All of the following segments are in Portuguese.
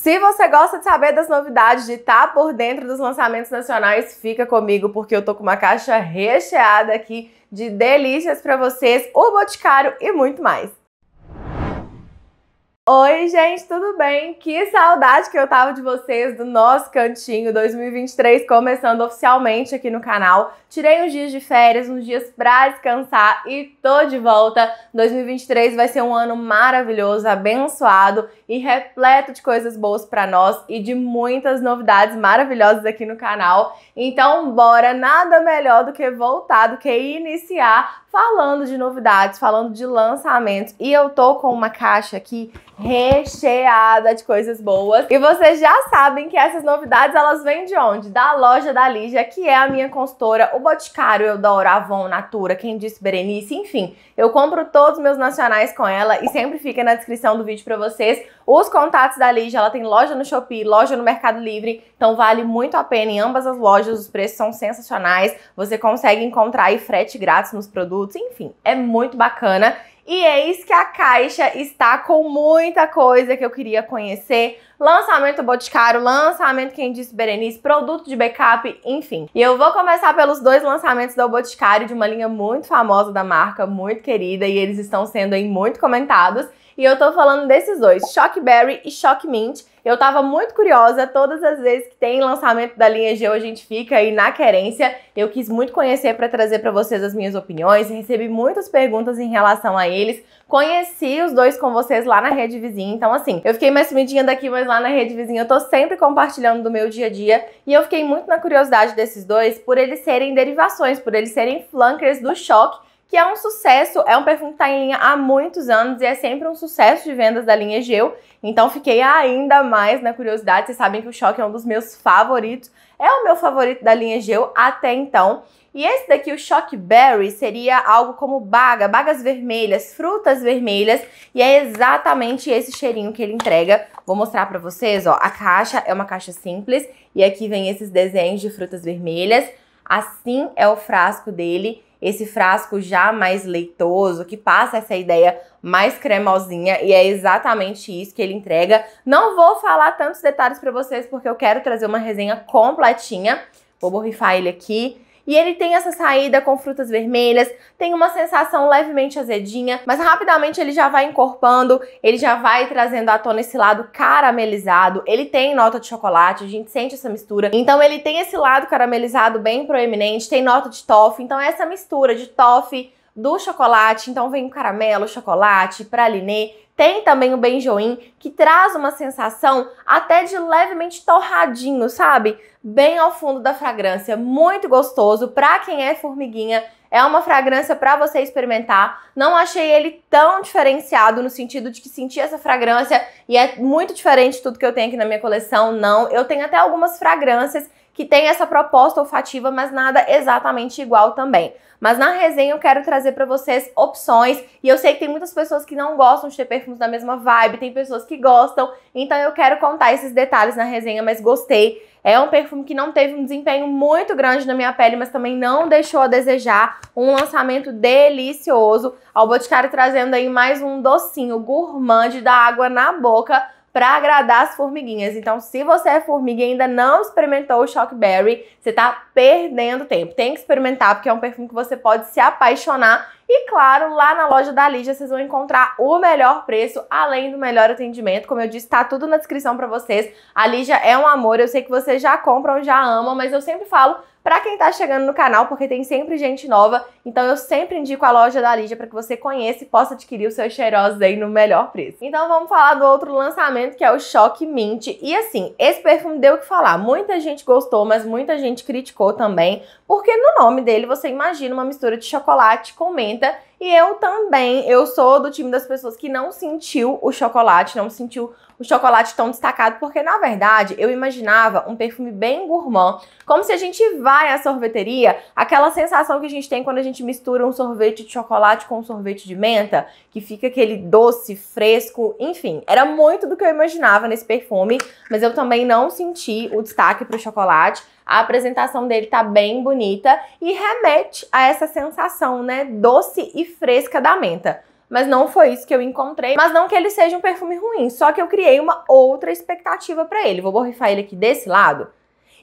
Se você gosta de saber das novidades, de estar tá por dentro dos lançamentos nacionais, fica comigo porque eu tô com uma caixa recheada aqui de delícias para vocês, o Boticário e muito mais. Oi, gente, tudo bem? Que saudade que eu tava de vocês do nosso cantinho 2023 começando oficialmente aqui no canal. Tirei uns dias de férias, uns dias pra descansar e tô de volta. 2023 vai ser um ano maravilhoso, abençoado e repleto de coisas boas para nós e de muitas novidades maravilhosas aqui no canal. Então, bora, nada melhor do que voltar, do que iniciar falando de novidades, falando de lançamentos. E eu tô com uma caixa aqui recheada de coisas boas. E vocês já sabem que essas novidades elas vêm de onde? Da loja da Lígia, que é a minha consultora, o Boticário, Eudora, Avon, Natura, quem disse Berenice, enfim. Eu compro todos meus nacionais com ela e sempre fica na descrição do vídeo para vocês os contatos da Lígia. Ela tem loja no Shopee, loja no Mercado Livre, então vale muito a pena em ambas as lojas, os preços são sensacionais. Você consegue encontrar aí frete grátis nos produtos, enfim, é muito bacana. E eis que a caixa está com muita coisa que eu queria conhecer. Lançamento Boticário, lançamento Quem Disse Berenice, produto de backup, enfim. E eu vou começar pelos dois lançamentos do Boticário, de uma linha muito famosa da marca, muito querida, e eles estão sendo aí muito comentados. E eu tô falando desses dois, Shock Berry e Shock Mint. Eu tava muito curiosa, todas as vezes que tem lançamento da linha Geo, a gente fica aí na querência. Eu quis muito conhecer para trazer para vocês as minhas opiniões, recebi muitas perguntas em relação a eles. Conheci os dois com vocês lá na Rede Vizinha, então assim, eu fiquei mais sumidinha daqui, mas lá na Rede Vizinha eu tô sempre compartilhando do meu dia a dia. E eu fiquei muito na curiosidade desses dois por eles serem derivações, por eles serem flankers do choque que é um sucesso, é um perfume que tá em linha há muitos anos e é sempre um sucesso de vendas da linha Egeu. Então fiquei ainda mais na curiosidade. Vocês sabem que o Choque é um dos meus favoritos. É o meu favorito da linha Egeu até então. E esse daqui, o Shock Berry, seria algo como baga, bagas vermelhas, frutas vermelhas. E é exatamente esse cheirinho que ele entrega. Vou mostrar pra vocês, ó. A caixa é uma caixa simples. E aqui vem esses desenhos de frutas vermelhas. Assim é o frasco dele esse frasco já mais leitoso, que passa essa ideia mais cremosinha e é exatamente isso que ele entrega. Não vou falar tantos detalhes para vocês porque eu quero trazer uma resenha completinha. Vou borrifar ele aqui. E ele tem essa saída com frutas vermelhas, tem uma sensação levemente azedinha, mas rapidamente ele já vai encorpando, ele já vai trazendo à tona esse lado caramelizado. Ele tem nota de chocolate, a gente sente essa mistura. Então ele tem esse lado caramelizado bem proeminente, tem nota de toffee. Então essa mistura de toffee do chocolate, então vem o caramelo, chocolate, praliné, tem também o benjoim, que traz uma sensação até de levemente torradinho, sabe? Bem ao fundo da fragrância, muito gostoso para quem é formiguinha. É uma fragrância para você experimentar. Não achei ele tão diferenciado no sentido de que senti essa fragrância e é muito diferente de tudo que eu tenho aqui na minha coleção, não. Eu tenho até algumas fragrâncias que tem essa proposta olfativa, mas nada exatamente igual também. Mas na resenha eu quero trazer para vocês opções e eu sei que tem muitas pessoas que não gostam de ter perfumes da mesma vibe, tem pessoas que gostam, então eu quero contar esses detalhes na resenha, mas gostei. É um perfume que não teve um desempenho muito grande na minha pele, mas também não deixou a desejar. Um lançamento delicioso. Ao Boticário trazendo aí mais um docinho gourmand da água na boca para agradar as formiguinhas. Então, se você é formiga e ainda não experimentou o Shock Berry, você está perdendo tempo. Tem que experimentar porque é um perfume que você pode se apaixonar e claro, lá na loja da Lígia vocês vão encontrar o melhor preço, além do melhor atendimento. Como eu disse, tá tudo na descrição para vocês. A Lígia é um amor, eu sei que vocês já compram, já amam, mas eu sempre falo para quem tá chegando no canal, porque tem sempre gente nova. Então eu sempre indico a loja da Lígia para que você conheça e possa adquirir os seus cheirosos aí no melhor preço. Então vamos falar do outro lançamento, que é o Choque Mint. E assim, esse perfume deu o que falar. Muita gente gostou, mas muita gente criticou também, porque no nome dele você imagina uma mistura de chocolate com menta e eu também, eu sou do time das pessoas que não sentiu o chocolate, não sentiu o chocolate tão destacado, porque na verdade eu imaginava um perfume bem gourmand, como se a gente vai à sorveteria, aquela sensação que a gente tem quando a gente mistura um sorvete de chocolate com um sorvete de menta, que fica aquele doce fresco, enfim, era muito do que eu imaginava nesse perfume, mas eu também não senti o destaque para o chocolate. A apresentação dele tá bem bonita e remete a essa sensação, né, doce e fresca da menta mas não foi isso que eu encontrei. Mas não que ele seja um perfume ruim, só que eu criei uma outra expectativa para ele. Vou borrifar ele aqui desse lado.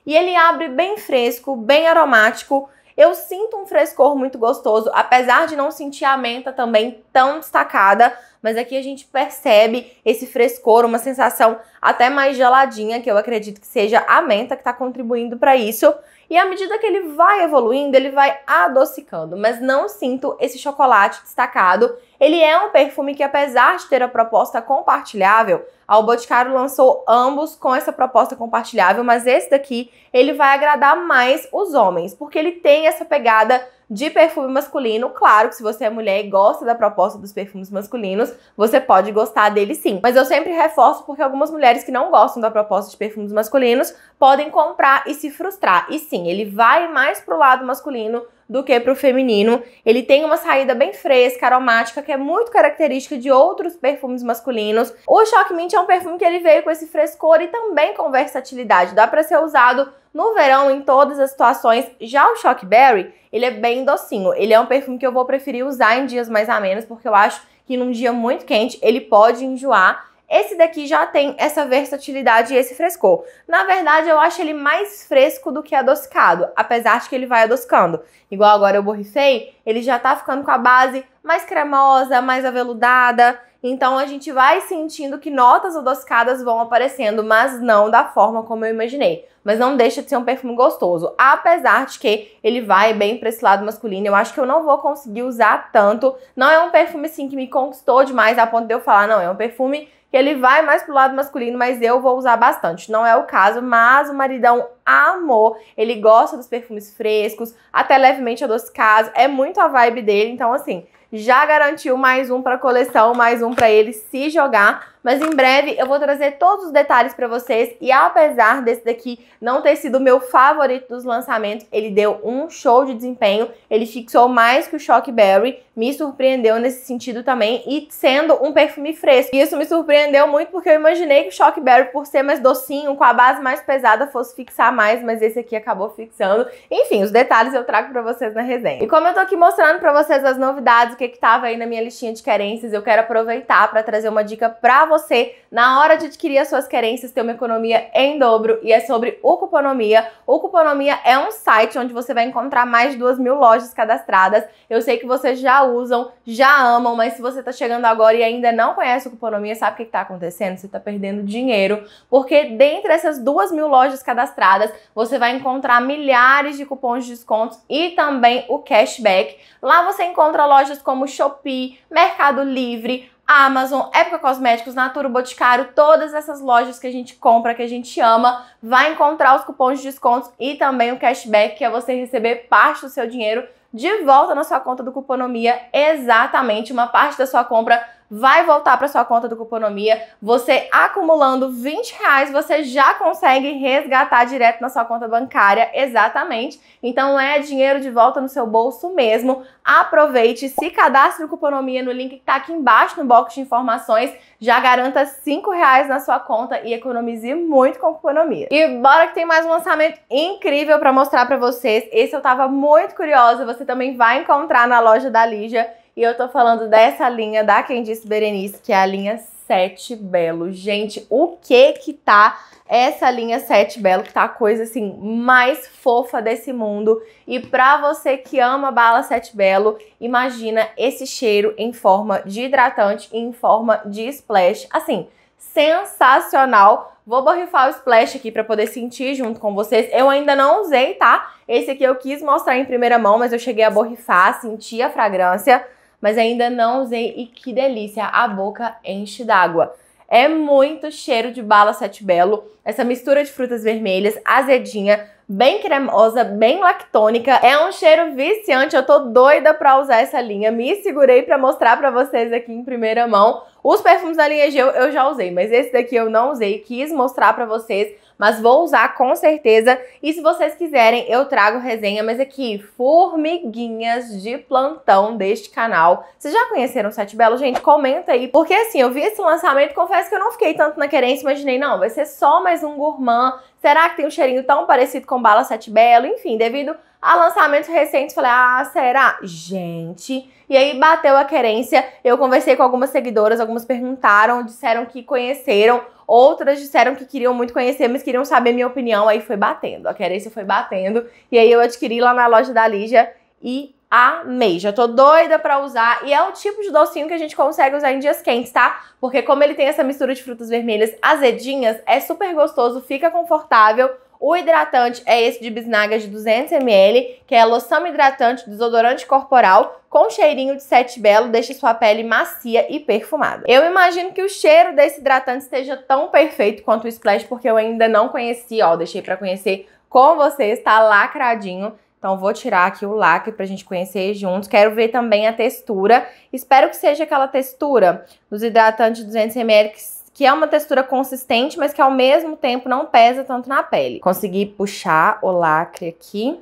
E ele abre bem fresco, bem aromático. Eu sinto um frescor muito gostoso, apesar de não sentir a menta também tão destacada, mas aqui a gente percebe esse frescor, uma sensação até mais geladinha, que eu acredito que seja a menta que está contribuindo para isso. E à medida que ele vai evoluindo, ele vai adocicando, mas não sinto esse chocolate destacado. Ele é um perfume que, apesar de ter a proposta compartilhável, a O Boticário lançou ambos com essa proposta compartilhável, mas esse daqui ele vai agradar mais os homens, porque ele tem essa pegada de perfume masculino. Claro que se você é mulher e gosta da proposta dos perfumes masculinos, você pode gostar dele sim. Mas eu sempre reforço porque algumas mulheres que não gostam da proposta de perfumes masculinos podem comprar e se frustrar. E sim, ele vai mais pro lado masculino do que para o feminino. Ele tem uma saída bem fresca, aromática, que é muito característica de outros perfumes masculinos. O Shock Mint é um perfume que ele veio com esse frescor e também com versatilidade. Dá para ser usado no verão em todas as situações. Já o Shock Berry, ele é bem docinho. Ele é um perfume que eu vou preferir usar em dias mais amenos, porque eu acho que num dia muito quente ele pode enjoar esse daqui já tem essa versatilidade e esse frescor. Na verdade, eu acho ele mais fresco do que adocicado, apesar de que ele vai adocicando. Igual agora eu borrifei, ele já tá ficando com a base mais cremosa, mais aveludada. Então a gente vai sentindo que notas adocicadas vão aparecendo, mas não da forma como eu imaginei. Mas não deixa de ser um perfume gostoso, apesar de que ele vai bem para esse lado masculino. Eu acho que eu não vou conseguir usar tanto. Não é um perfume assim que me conquistou demais a ponto de eu falar, não, é um perfume ele vai mais pro lado masculino, mas eu vou usar bastante. Não é o caso, mas o maridão amor. Ele gosta dos perfumes frescos, até levemente adocicados, é muito a vibe dele, então assim, já garantiu mais um para coleção, mais um para ele se jogar. Mas em breve eu vou trazer todos os detalhes para vocês. E apesar desse daqui não ter sido o meu favorito dos lançamentos, ele deu um show de desempenho. Ele fixou mais que o Shock Berry. Me surpreendeu nesse sentido também. E sendo um perfume fresco. E isso me surpreendeu muito porque eu imaginei que o Shock Berry, por ser mais docinho, com a base mais pesada, fosse fixar mais. Mas esse aqui acabou fixando. Enfim, os detalhes eu trago para vocês na resenha. E como eu tô aqui mostrando para vocês as novidades, o que que estava aí na minha listinha de querências. Eu quero aproveitar para trazer uma dica para você na hora de adquirir as suas querências, tem uma economia em dobro e é sobre o Cuponomia. O Cuponomia é um site onde você vai encontrar mais de duas mil lojas cadastradas. Eu sei que vocês já usam, já amam, mas se você está chegando agora e ainda não conhece o Cuponomia, sabe o que está acontecendo? Você está perdendo dinheiro, porque dentre essas duas mil lojas cadastradas, você vai encontrar milhares de cupons de descontos e também o cashback. Lá você encontra lojas como Shopee, Mercado Livre, Amazon, Época Cosméticos, Natura, Boticário, todas essas lojas que a gente compra, que a gente ama, vai encontrar os cupons de descontos e também o cashback, que é você receber parte do seu dinheiro de volta na sua conta do Cuponomia, exatamente uma parte da sua compra vai voltar para sua conta do Cuponomia. Você acumulando 20 reais, você já consegue resgatar direto na sua conta bancária, exatamente. Então é dinheiro de volta no seu bolso mesmo. Aproveite, se cadastre no Cuponomia no link que está aqui embaixo no box de informações. Já garanta 5 reais na sua conta e economize muito com Cuponomia. E bora que tem mais um lançamento incrível para mostrar para vocês. Esse eu estava muito curiosa, você também vai encontrar na loja da Lígia. E eu tô falando dessa linha da Quem Disse Berenice, que é a linha Sete Belo. Gente, o que que tá essa linha Sete Belo, que tá a coisa assim mais fofa desse mundo. E pra você que ama bala Sete Belo, imagina esse cheiro em forma de hidratante e em forma de splash. Assim, sensacional. Vou borrifar o splash aqui para poder sentir junto com vocês. Eu ainda não usei, tá? Esse aqui eu quis mostrar em primeira mão, mas eu cheguei a borrifar, senti a fragrância mas ainda não usei e que delícia, a boca enche d'água. É muito cheiro de bala sete belo, essa mistura de frutas vermelhas, azedinha, bem cremosa, bem lactônica. É um cheiro viciante, eu tô doida pra usar essa linha. Me segurei pra mostrar pra vocês aqui em primeira mão. Os perfumes da linha Geu eu já usei, mas esse daqui eu não usei, quis mostrar pra vocês mas vou usar com certeza. E se vocês quiserem, eu trago resenha, mas aqui, formiguinhas de plantão deste canal. Vocês já conheceram o Sete Belo? Gente, comenta aí, porque assim, eu vi esse lançamento, confesso que eu não fiquei tanto na querência, imaginei, não, vai ser só mais um gourmand, será que tem um cheirinho tão parecido com bala Sete Belo? Enfim, devido a lançamentos recentes, falei, ah, será? Gente, e aí bateu a querência, eu conversei com algumas seguidoras, algumas perguntaram, disseram que conheceram, Outras disseram que queriam muito conhecer, mas queriam saber minha opinião. Aí foi batendo. A querência foi batendo. E aí eu adquiri lá na loja da Lígia e amei. Já tô doida pra usar. E é o tipo de docinho que a gente consegue usar em dias quentes, tá? Porque como ele tem essa mistura de frutas vermelhas azedinhas, é super gostoso, fica confortável o hidratante é esse de Bisnaga de 200ml, que é loção hidratante desodorante corporal com cheirinho de sete belo, deixa sua pele macia e perfumada. Eu imagino que o cheiro desse hidratante esteja tão perfeito quanto o Splash, porque eu ainda não conheci, ó, deixei para conhecer com vocês, tá lacradinho. Então vou tirar aqui o lacre pra gente conhecer juntos. Quero ver também a textura. Espero que seja aquela textura dos hidratantes 200ml que que é uma textura consistente, mas que ao mesmo tempo não pesa tanto na pele. Consegui puxar o lacre aqui.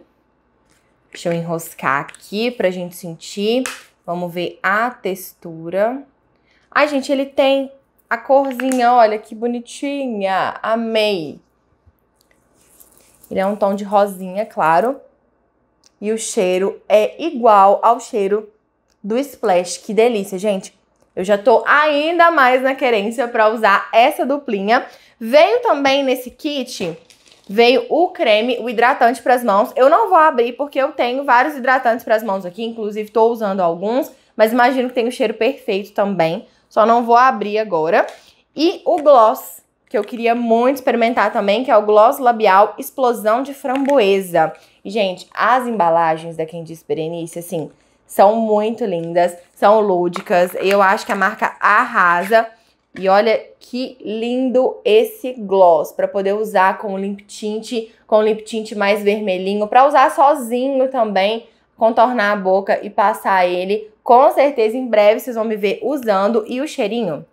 Deixa eu enroscar aqui pra gente sentir. Vamos ver a textura. Ai, gente, ele tem a corzinha, olha que bonitinha. Amei. Ele é um tom de rosinha, claro. E o cheiro é igual ao cheiro do Splash. Que delícia, gente. Eu já tô ainda mais na querência para usar essa duplinha. Veio também nesse kit, veio o creme, o hidratante para as mãos. Eu não vou abrir porque eu tenho vários hidratantes para as mãos aqui, inclusive tô usando alguns, mas imagino que tem o um cheiro perfeito também. Só não vou abrir agora. E o gloss, que eu queria muito experimentar também, que é o gloss labial explosão de framboesa. Gente, as embalagens da Quem Diz Berenice, assim, são muito lindas, são lúdicas. Eu acho que a marca arrasa. E olha que lindo esse gloss para poder usar com lip tint, com lip tint mais vermelhinho, para usar sozinho também, contornar a boca e passar ele. Com certeza em breve vocês vão me ver usando e o cheirinho.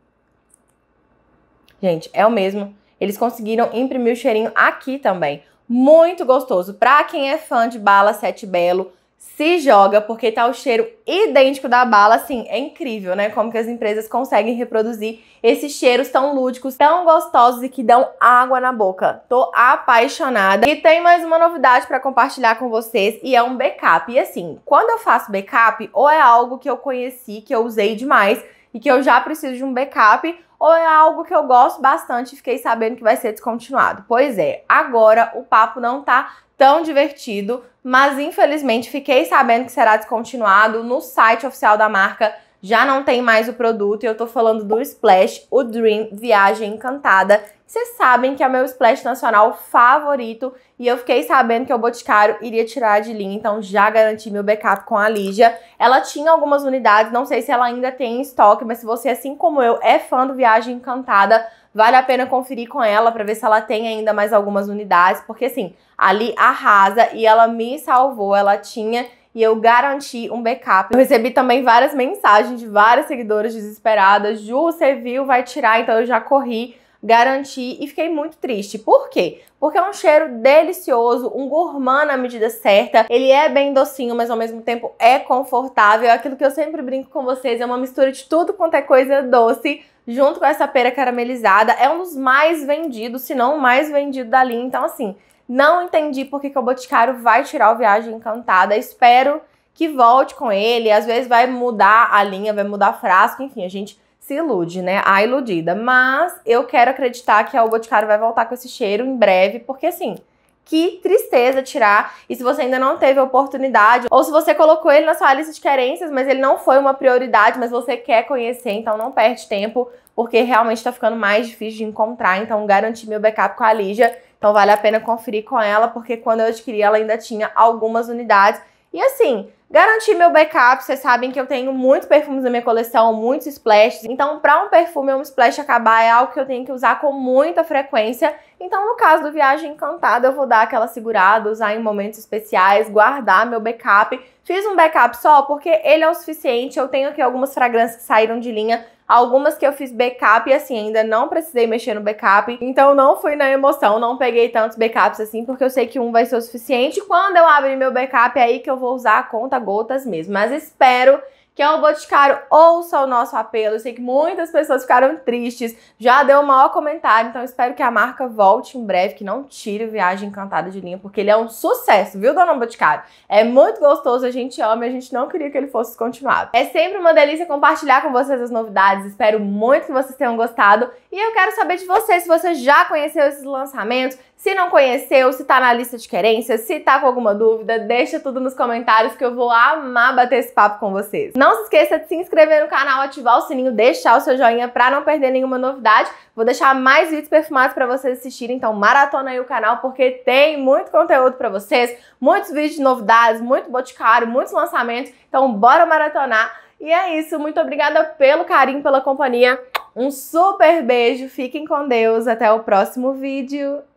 Gente, é o mesmo. Eles conseguiram imprimir o cheirinho aqui também. Muito gostoso. Para quem é fã de bala Sete Belo, se joga porque tá o cheiro idêntico da bala, assim, é incrível, né? Como que as empresas conseguem reproduzir esses cheiros tão lúdicos, tão gostosos e que dão água na boca. Tô apaixonada. E tem mais uma novidade para compartilhar com vocês e é um backup. E assim, quando eu faço backup, ou é algo que eu conheci, que eu usei demais, e que eu já preciso de um backup, ou é algo que eu gosto bastante e fiquei sabendo que vai ser descontinuado. Pois é, agora o papo não tá tão divertido, mas infelizmente fiquei sabendo que será descontinuado no site oficial da marca já não tem mais o produto e eu tô falando do Splash, o Dream Viagem Encantada. Vocês sabem que é o meu Splash nacional favorito e eu fiquei sabendo que o Boticário iria tirar de linha, então já garanti meu backup com a Lígia. Ela tinha algumas unidades, não sei se ela ainda tem em estoque, mas se você, assim como eu, é fã do Viagem Encantada, vale a pena conferir com ela para ver se ela tem ainda mais algumas unidades, porque assim, ali arrasa e ela me salvou, ela tinha e eu garanti um backup. Eu recebi também várias mensagens de várias seguidoras desesperadas. Ju, você viu, vai tirar, então eu já corri garanti e fiquei muito triste. Por quê? Porque é um cheiro delicioso, um gourmand na medida certa. Ele é bem docinho, mas ao mesmo tempo é confortável. É aquilo que eu sempre brinco com vocês, é uma mistura de tudo quanto é coisa doce, junto com essa pera caramelizada. É um dos mais vendidos, se não o mais vendido da linha. Então assim, não entendi por que, o Boticário vai tirar o Viagem Encantada. Espero que volte com ele. Às vezes vai mudar a linha, vai mudar a frasco, enfim, a gente se ilude, né? A iludida. Mas eu quero acreditar que o Boticário vai voltar com esse cheiro em breve, porque assim, que tristeza tirar. E se você ainda não teve a oportunidade, ou se você colocou ele na sua lista de querências, mas ele não foi uma prioridade, mas você quer conhecer, então não perde tempo, porque realmente tá ficando mais difícil de encontrar. Então, garanti meu backup com a Lígia. Então vale a pena conferir com ela, porque quando eu adquiri ela ainda tinha algumas unidades. E assim, garanti meu backup, vocês sabem que eu tenho muitos perfumes na minha coleção, muitos splashes. Então, para um perfume, um splash acabar é algo que eu tenho que usar com muita frequência. Então, no caso do Viagem Encantada, eu vou dar aquela segurada, usar em momentos especiais, guardar meu backup. Fiz um backup só porque ele é o suficiente, eu tenho aqui algumas fragrâncias que saíram de linha Algumas que eu fiz backup e assim, ainda não precisei mexer no backup. Então não fui na emoção, não peguei tantos backups assim, porque eu sei que um vai ser o suficiente. Quando eu abrir meu backup, é aí que eu vou usar a conta gotas mesmo. Mas espero que é o Boticário, ouça o nosso apelo. Eu sei que muitas pessoas ficaram tristes, já deu o maior comentário, então espero que a marca volte em breve, que não tire Viagem Encantada de linha, porque ele é um sucesso, viu, Dona Boticário? É muito gostoso, a gente ama e a gente não queria que ele fosse continuado. É sempre uma delícia compartilhar com vocês as novidades, espero muito que vocês tenham gostado. E eu quero saber de vocês, se você já conheceu esses lançamentos, se não conheceu, se tá na lista de querências, se tá com alguma dúvida, deixa tudo nos comentários que eu vou amar bater esse papo com vocês. Não se esqueça de se inscrever no canal, ativar o sininho, deixar o seu joinha pra não perder nenhuma novidade. Vou deixar mais vídeos perfumados para vocês assistirem, então maratona aí o canal porque tem muito conteúdo para vocês, muitos vídeos de novidades, muito boticário, muitos lançamentos. Então bora maratonar. E é isso, muito obrigada pelo carinho, pela companhia. Um super beijo, fiquem com Deus, até o próximo vídeo.